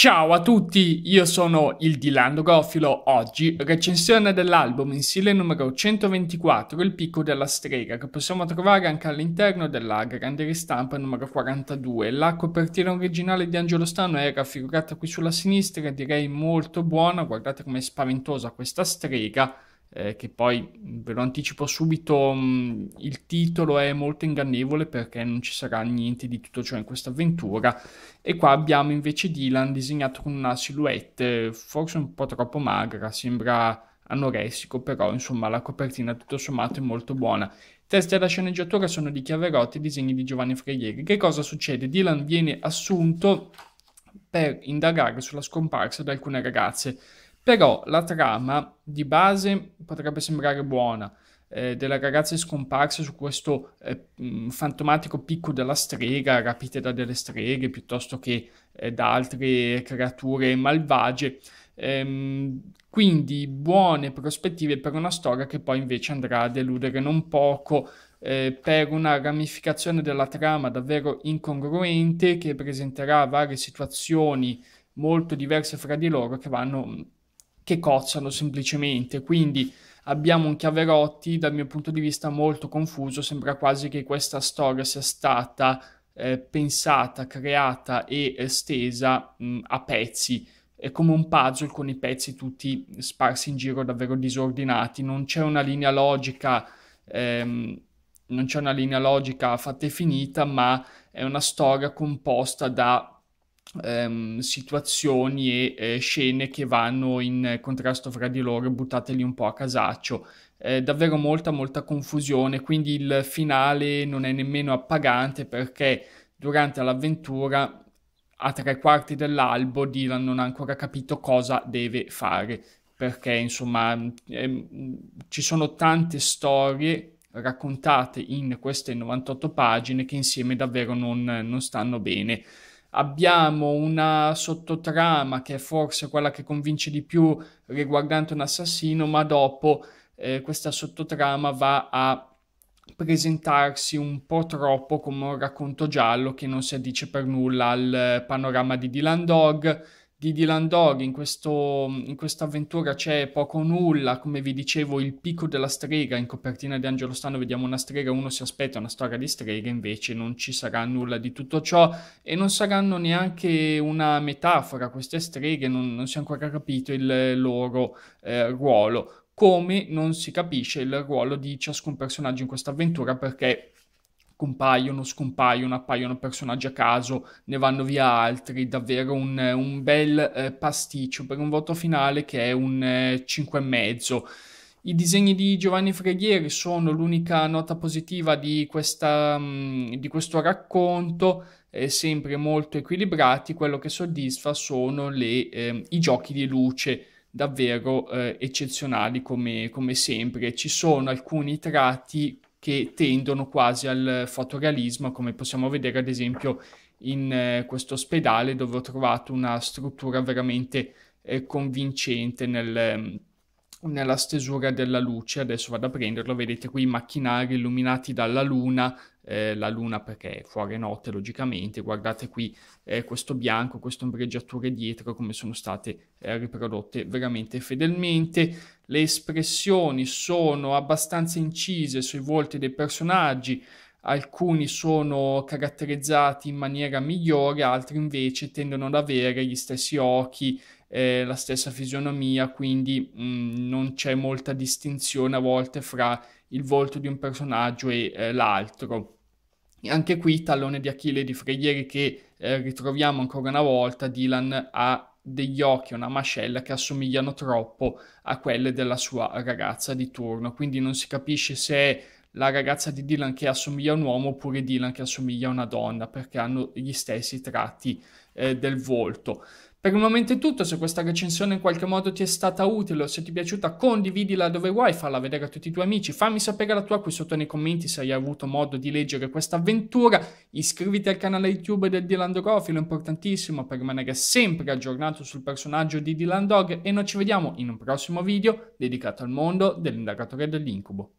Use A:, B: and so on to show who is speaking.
A: Ciao a tutti, io sono il Dilando Gofilo, oggi recensione dell'album mensile numero 124, Il picco della strega, che possiamo trovare anche all'interno della grande ristampa numero 42. La copertina originale di Angelo Stano è raffigurata qui sulla sinistra, direi molto buona, guardate com'è spaventosa questa strega eh, che poi ve lo anticipo subito, mh, mm, il titolo è molto ingannevole perché non ci sarà niente di tutto ciò in questa avventura e qua abbiamo invece Dylan disegnato con una silhouette forse un po' troppo magra, sembra anoressico però insomma la copertina tutto sommato è molto buona. Testi alla sceneggiatura sono di Chiaverotti e disegni di Giovanni Freieri. Che cosa succede? Dylan viene assunto per indagare sulla scomparsa di alcune ragazze però la trama di base potrebbe sembrare buona, eh, delle ragazze scomparse su questo eh, mm, fantomatico picco della strega, rapite da delle streghe piuttosto che eh, da altre creature malvagie. Ehm, quindi buone prospettive per una storia che poi invece andrà a deludere non poco eh, per una ramificazione della trama davvero incongruente che presenterà varie situazioni molto diverse fra di loro che vanno mm, che cozzano semplicemente. Quindi abbiamo un Chiaverotti dal mio punto di vista molto confuso, sembra quasi che questa storia sia stata eh, pensata, creata e eh, stesa mh, mm, a pezzi. È come un puzzle con i pezzi tutti sparsi in giro, davvero disordinati. Non c'è una linea logica, ehm, non c'è una linea logica fatta e finita, ma è una storia composta da ehm, situazioni e eh, scene che vanno in contrasto fra di loro, buttateli un po' a casaccio. Eh, davvero molta, molta confusione, quindi il finale non è nemmeno appagante perché durante l'avventura a tre quarti dell'albo Dylan non ha ancora capito cosa deve fare perché insomma ehm, ci sono tante storie raccontate in queste 98 pagine che insieme davvero non, non stanno bene abbiamo una sottotrama che è forse quella che convince di più riguardante un assassino, ma dopo eh, questa sottotrama va a presentarsi un po' troppo come un racconto giallo che non si addice per nulla al eh, panorama di Dylan Dog, di Dylan Dog in, questa avventura c'è poco o nulla, come vi dicevo il picco della strega, in copertina di Angelo Stanno, vediamo una strega, uno si aspetta una storia di strega, invece non ci sarà nulla di tutto ciò e non saranno neanche una metafora queste streghe, non, non si è ancora capito il loro eh, ruolo, come non si capisce il ruolo di ciascun personaggio in questa avventura perché compaiono, scompaiono, appaiono personaggi a caso, ne vanno via altri, davvero un, un bel eh, pasticcio per un voto finale che è un eh, 5,5. I disegni di Giovanni Freghieri sono l'unica nota positiva di, questa, mm, di questo racconto, eh, sempre molto equilibrati. Quello che soddisfa sono le, eh, i giochi di luce, davvero eh, eccezionali come, come sempre. Ci sono alcuni tratti che tendono quasi al fotorealismo, come possiamo vedere ad esempio in eh, questo ospedale dove ho trovato una struttura veramente eh, convincente nel, ehm, nella stesura della luce. Adesso vado a prenderlo, vedete qui i macchinari illuminati dalla luna, eh, la luna perché è fuori notte logicamente, guardate qui eh, questo bianco, queste ombreggiature dietro come sono state eh, riprodotte veramente fedelmente le espressioni sono abbastanza incise sui volti dei personaggi, alcuni sono caratterizzati in maniera migliore, altri invece tendono ad avere gli stessi occhi, eh, la stessa fisionomia, quindi mh, mm, non c'è molta distinzione a volte fra il volto di un personaggio e eh, l'altro. E anche qui tallone di Achille di Freglieri che eh, ritroviamo ancora una volta, Dylan ha degli occhi, una mascella che assomigliano troppo a quelle della sua ragazza di turno, quindi non si capisce se è la ragazza di Dylan che assomiglia a un uomo oppure Dylan che assomiglia a una donna perché hanno gli stessi tratti eh, del volto. Per il momento è tutto, se questa recensione in qualche modo ti è stata utile o se ti è piaciuta condividila dove vuoi, falla vedere a tutti i tuoi amici, fammi sapere la tua qui sotto nei commenti se hai avuto modo di leggere questa avventura, iscriviti al canale YouTube del Dylan Dog Dogofilo, importantissimo per rimanere sempre aggiornato sul personaggio di Dylan Dog e noi ci vediamo in un prossimo video dedicato al mondo dell'indagatore dell'incubo.